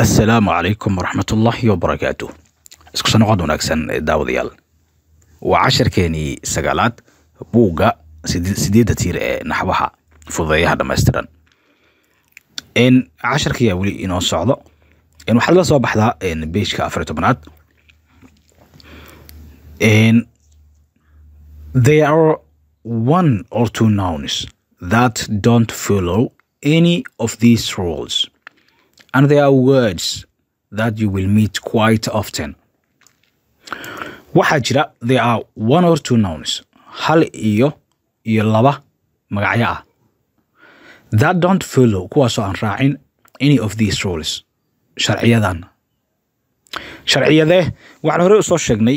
assalaamu calaykum waraxmatullaahi wabarakaatu isku sanoqod wanaagsan daawadayaal waa casharkeenii sagaalaad buugga sideedda tiir ee naxwaha fududeeyaha dhammaystiran casharkayaa weli inoo socdo waxaad la soo baxdaa beeshka afar iyo tobanaad there are one or two nouns that don't follow any of these rules And there are words that you will meet quite often. waxaa jira there are one or two nouns hal iyo iyo laba magacyo ah that don't follow kuwaasoo aan raacin any of these rules sharciyadan sharciyadee waxaan horey usoo sheegnay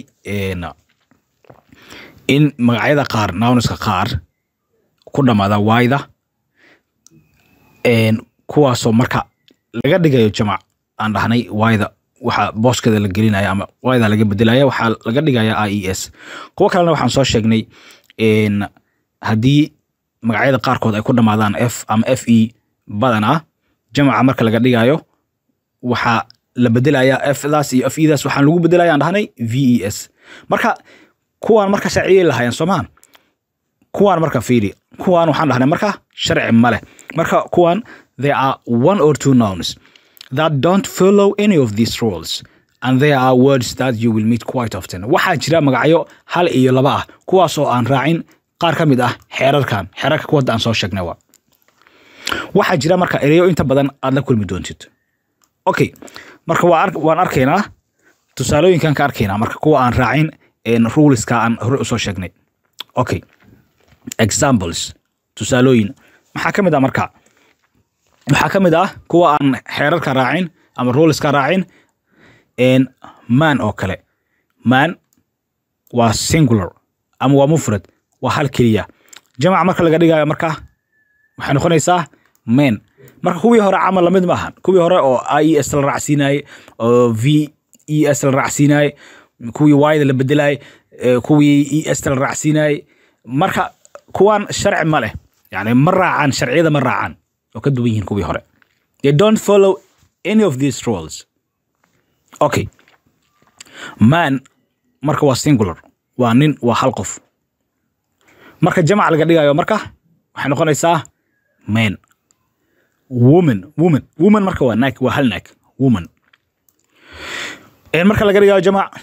in magacyada qaar nouneska qaar ku dhammaada waayda kuwaasoo marka laga dhigayo jamac aan dhahnay waayda waxaa booskeeda la gelinaya ama waayda laga bedelaya waxaa laga dhigaya i e s kuwo kalena waxaan soo sheegnay haddii magacyada qaarkood ay ku dhammaadaan f ama f e badan ah, jamaca marka laga dhigayo waxaa la bedelaya efdaas iyo f edaas waxaan lagu bedelaya aan dhahnay v e s marka kuwaan marka sharciyay lahayan soomaan kuwaan marka fiiri kuwaan waxaan dhahnay marka sharci ma leh marka kuwaan there are one or two nouns that don't follow any of these rules and there are words that you will meet quite often waxaa jira magacyo hal iyo laba ah kuwaas oo aan raacin qaar ka mid ah xeerarkan xeerarka kuwadda aan soo sheegnay waxaa jira marka ereyo inta badan aad la kulmi doontid okay marka waan arkaynaa tusaalooyinkan ka arkaynaa marka kuwa aan raacin ruleska aan hore usoo sheegnay okay examples tusaalooyin maxaa ka mid ah marka waxaa ka mid ah kuwa aan xeerarka raacin ama ruleska raacin n man oo kale man waa singular ama waa mufrad waa hal keliya jamac marka laga dhigayo marka waxay noqonaysaa men marka kuwii hore camal lamid ma ahan kuwii hore oo i e s la raacsiinaye oo v e s la raacsiinaye kuwii wayda la bedelaye kuwii e s la raacsiinaye marka kuwan sharci ma leh yani ma raacaan sharciyada ma raacaan oo ka duwan yihiin kuwii hore they don't follow any of these rules okay man marka waa singular waa nin waa hal qof marka jamac laga dhigayo marka waxay noqonaysaa man woman woman woman marka waa naag waa hal naag woman marka laga dhigayo jamac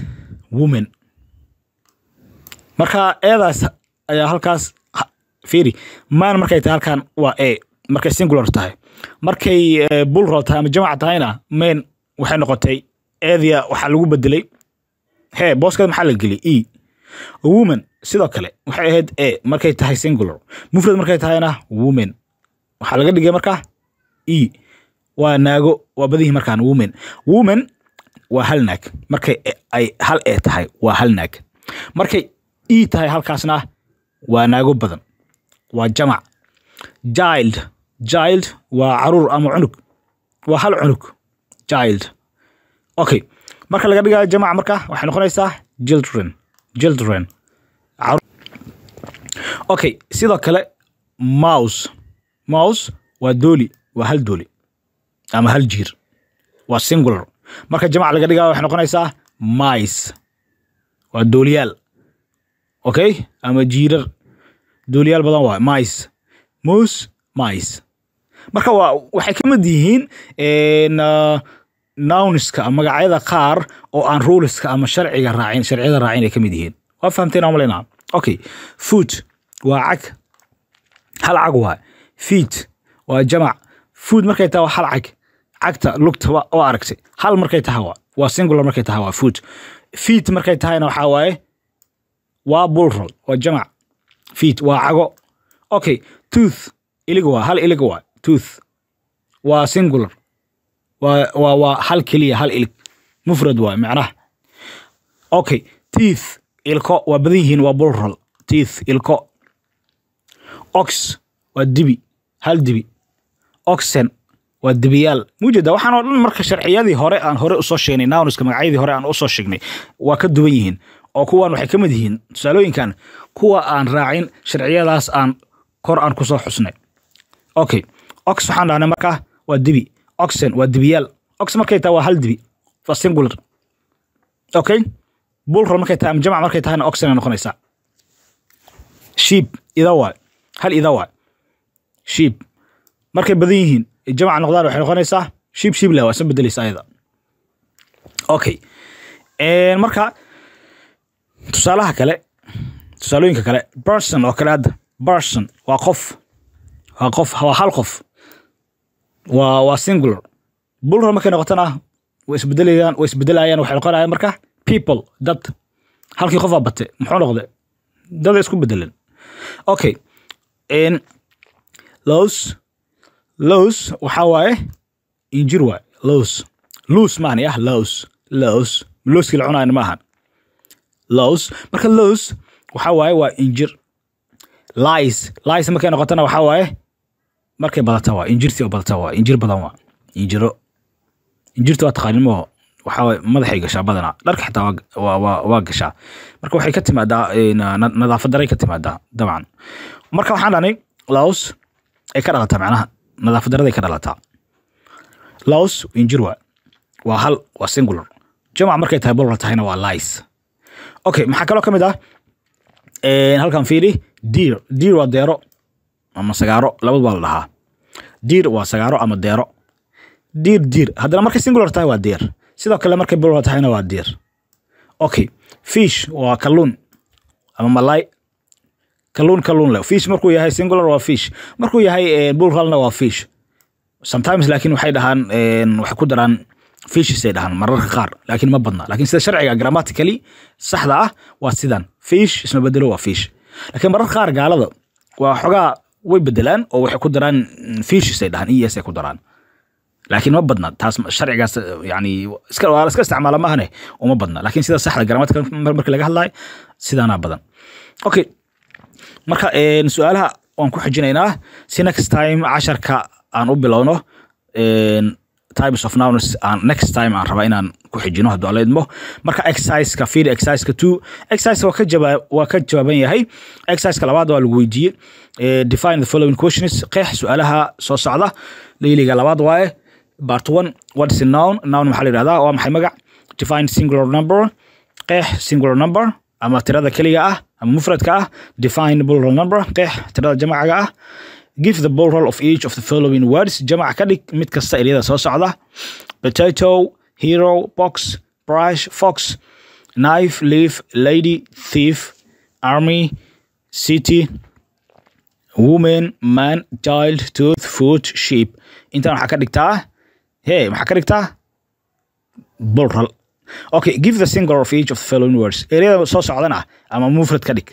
woman marka eedaas ayaa halkaas fiiri man markay tahay halkan waa e markay singular tahay markay eh, bulral tahay ama jamac tahayna main waxay noqotay edia waxaa lagu bedelay he booskeed maxaa la geliyay e woman sidoo kale waxay ahayd e markay tahay singular mufrad markay tahayna woman waxaa laga dhigay markaa e waa naago waa badihii markaan woman woman waa hal naag markay e, ay hal e tahay waa hal naag markay e tahay halkaasna waa naago badan waa jamac child child waa caruur ama cunug waa hal cunug child okay marka laga dhigayo jamac marka waxay noqonaysaa children children okay sidoo kale mouse mouse waa dooli waa hal dooli ama hal jiir waa singular marka jamac laga dhigayo waxay noqonaysaa mice waa dooliyaal okay ama jiirar dooliyaal badan waa mice moose mice marka waxay ka mid yihiin eh, nownska magacyada qaar oo aan ruuliska ama sharciga raacin sharciyada raacin ay ka mid yihiin waa fahamteen aan malaynaa okay foot waa cag hal cag waa feet waa jamac food markay tahay waa hal cag cagta lugta waa aragtay hal markay tahay waa waa singular markay tahay waa foot feet markay tahayna waxaa waaye waa bulrol waa jamac feet waa cago okay tooth ilig waa hal ilig waa tooth waa singular waa waa hal keliya hal ilig mufrad waay macnaha okay teeth ilko waa badan yihiin waa plural teeth ilko ox waa dibi hal dibi oxen waa dibiyaal mujeda waxaan oo dhan marka sharciyadii hore aan hore usoo sheegnay nauniska magacyadii hore aan usoo sheegnay waa ka duwan yihiin oo kuwan waxay ka mid yihiin tusaalooyinkan kuwa aan raacin sharciyadaas aan kor aan kusoo xusnay okay ox waxaan dhahnay markaa waa dibi oxen waa dibiyaal ox markay tahay waa hal dibi waa singular okay bulron markay tahay ama jamc markay tahayna oxen ay noqonaysaa shiib ida waay hal ida waay shiib markay badan yihiin jamca noqdaan waxay noqonaysaa shiib shiib leh waa soo bedeleysa ayada okay marka tusaalaha kale tusaalooyinka kale berson oo kale hadda berson waa qof waa qof waa hal qof waa singular plural markay noqotana way isbedelayaan way isbedelayaan waxay noqonayaan marka people dad halkii qofaa bate muxuu noqday dada isku bedelen okay los los waxaa waaye injir waaye los los maahan ah los los looskii la cunayn maahan los marka los waxaa waaye waa injir lies lies markay noqotana waxaa waaye markay badataa waa injirti oo badataa waa injir badan waa injiro injirta waa taqaanimo waxaa madaxay gashaa badanaa dharka xitaa waa gashaa marka waxay ka timaadaa nadaafad daray ka timaadaa dabcan marka waxaan dhahnay laos ay ka dhalataa macnaha nadaafad daraday ka dhalataa laos injir waa waa hal waa singular jamac markay tahay bolor tahayna waa lice okay maxaa kaloo ka mid ah halkan fiiri deer deer waa deero ama sagaaro labaduba la dhahaa diir waa sagaaro ama deero diir diir haddana markay singular tahay waa deer sidoo kale markay plural tahayna waa diir okay fish waa kalluun ama malaay kalluun kalluun leh fish markuu yahay singular waa fish markuu yahay eh, pluralna waa fish sometimes laakiin waxay dhahaan eh, waxay ku daraan fiishesay dhahaan mararka qaar laakiin ma badna lakiin sida sharciga grammatically saxda ah waa sidan fish isma bedelo waa fish laakiin mararka qaar gaalada waa xogaa way bedelaan oo waxay ku daraan mm, fiishis ay dhahaan es ay ku daraan laakiin ma badna taas sharcigaas yani iska waa iska isticmaala maahane uma badna laakiin sida saxda garamadka markii laga hadlayo sidaanaa badan okay marka su-aalaha waan ku xijinaynaa si next time casharka aan u bilowno times of nowness aan uh, next time aan rabaa inaan ku xijino hadduu alla marka exciseka fiili exciseka two exciseka waa ka jawaab waa ka jawaaban yahay exciseka labaad waa lagu weydiiyey eh, define the following questions qeex su-aalaha soo socda leyliga labaad waaye eh, part one what noun noun maxaa la yidhahdaa waa maxay magac define singular number qeex singular number ama tirada keliga ah ama mufradka ah define plural number qeex tirada jamaciga ah give the plural of each of the following words jamac ka dhig mid kasta eryada soo socda potato hero box brush fox knife leaf lady thief army city woman man child tooth foot sheep intan waxaa ka dhigtaa he maxaa ka dhigtaa plural okay give the singular of each of the following words ereyada soo socdana ama mufrad ka dhig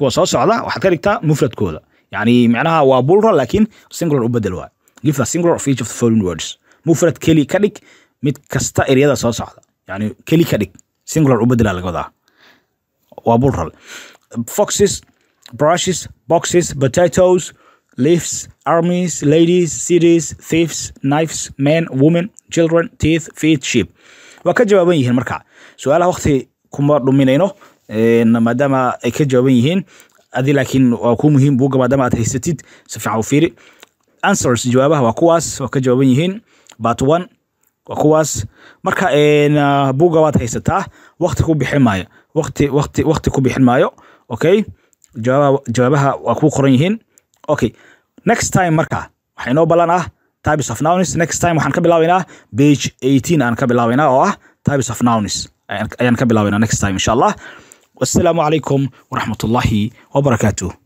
kuwa soo socda waxaad ka dhigtaa mufradkooda yani micnaha waa bulro laakiin singular u bedel waa give a singular of each of the following words mufrad keli ka dhig mid kasta eryada soo socda yani keli ka dhig singular u bedela laga wadaa waa bulral foxes brushes boxes potatoes leafs armies ladies cities thieves knifes men women children teeth feet sheep waa ka jawaaban yihiin marka su-aalaha wakti kuma dhuminayno maadaama ay ka jawaaban yihiin adi laakiin waa ku muhiim buuga maadaama aad haysatid si fiican u fiiri answers jawaabaha waa kuwaas oo ka jawaaban yihiin bat one waa kuwaas marka buuga waad haysataa wakti ku bixin maayo wakti wakti wakti ku bixin maayo okay jawaabaha jawaabaha waa ku qoran yihiin okay next time marka waxaa inoo ballan ah types of nouns next time waxaan ka bilaabaynaa page 18 aan ka bilaabaynaa oo ah types of nouns ayaan ka bilaabaynaa next time insha allah wasalaamu calaykum waraxmatullaahi wabarakaatuh